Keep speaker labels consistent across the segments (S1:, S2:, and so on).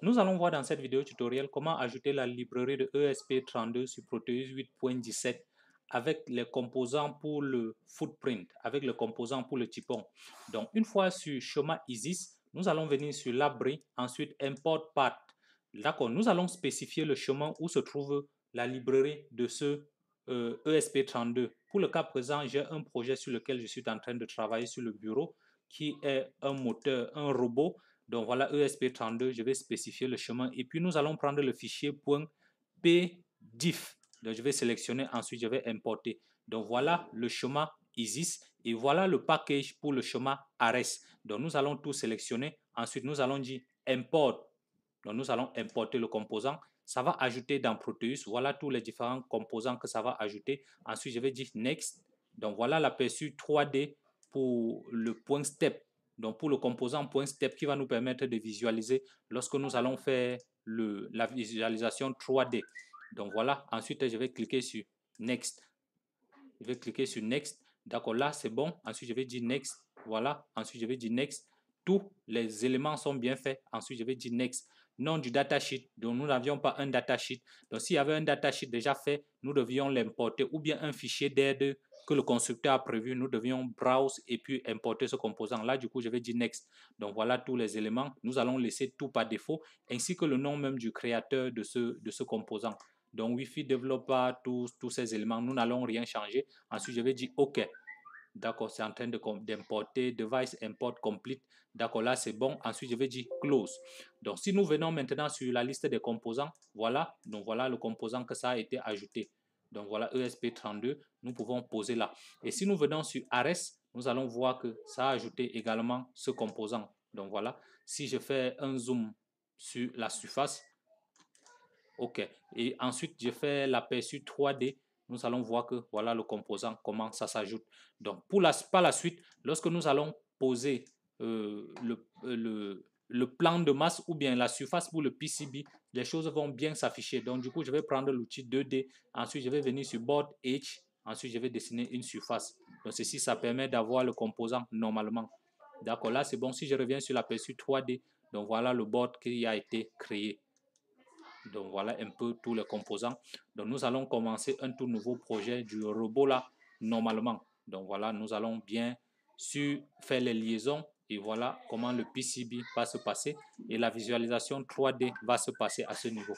S1: Nous allons voir dans cette vidéo tutoriel comment ajouter la librairie de ESP32 sur Proteus 8.17 avec les composants pour le footprint, avec les composants pour le typon. Donc, une fois sur chemin ISIS, nous allons venir sur l'abri, ensuite Import Path. D'accord, nous allons spécifier le chemin où se trouve la librairie de ce ESP32. Euh, e pour le cas présent, j'ai un projet sur lequel je suis en train de travailler sur le bureau qui est un moteur, un robot donc voilà ESP32, je vais spécifier le chemin et puis nous allons prendre le fichier .pdiff. Donc je vais sélectionner, ensuite je vais importer. Donc voilà le chemin ISIS et voilà le package pour le chemin ARES. Donc nous allons tout sélectionner, ensuite nous allons dire import. Donc nous allons importer le composant. Ça va ajouter dans Proteus, voilà tous les différents composants que ça va ajouter. Ensuite je vais dire next. Donc voilà l'aperçu 3D pour le point step. Donc, pour le composant point step qui va nous permettre de visualiser lorsque nous allons faire le, la visualisation 3D. Donc, voilà. Ensuite, je vais cliquer sur Next. Je vais cliquer sur Next. D'accord, là, c'est bon. Ensuite, je vais dire Next. Voilà. Ensuite, je vais dire Next. Tous les éléments sont bien faits. Ensuite, je vais dire Next non du datasheet. Donc, nous n'avions pas un datasheet. Donc, s'il y avait un datasheet déjà fait, nous devions l'importer ou bien un fichier d'aide que le constructeur a prévu. Nous devions browse et puis importer ce composant. Là, du coup, je vais dire next. Donc, voilà tous les éléments. Nous allons laisser tout par défaut ainsi que le nom même du créateur de ce, de ce composant. Donc, Wi-Fi, tous, tous ces éléments, nous n'allons rien changer. Ensuite, je vais dire OK. D'accord, c'est en train d'importer. device import complete. D'accord, là c'est bon. Ensuite, je vais dire close. Donc, si nous venons maintenant sur la liste des composants, voilà. Donc, voilà le composant que ça a été ajouté. Donc, voilà ESP32. Nous pouvons poser là. Et si nous venons sur ARES, nous allons voir que ça a ajouté également ce composant. Donc, voilà. Si je fais un zoom sur la surface, OK. Et ensuite, je fais l'aperçu 3D nous allons voir que voilà le composant, comment ça s'ajoute. Donc, pour la, par la suite, lorsque nous allons poser euh, euh, le, le, plan de masse ou bien la surface pour le PCB, les choses vont bien s'afficher. Donc, du coup, je vais prendre l'outil 2D. Ensuite, je vais venir sur Board Edge. Ensuite, je vais dessiner une surface. Donc, ceci, ça permet d'avoir le composant normalement. D'accord, là, c'est bon. Si je reviens sur l'aperçu 3D, donc voilà le board qui a été créé. Donc voilà un peu tous les composants. Donc nous allons commencer un tout nouveau projet du robot là, normalement. Donc voilà, nous allons bien sûr faire les liaisons et voilà comment le PCB va se passer et la visualisation 3D va se passer à ce niveau.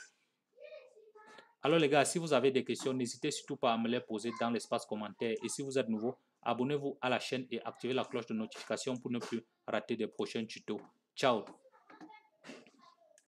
S1: Alors les gars, si vous avez des questions, n'hésitez surtout pas à me les poser dans l'espace commentaire. Et si vous êtes nouveau, abonnez-vous à la chaîne et activez la cloche de notification pour ne plus rater des prochains tutos. Ciao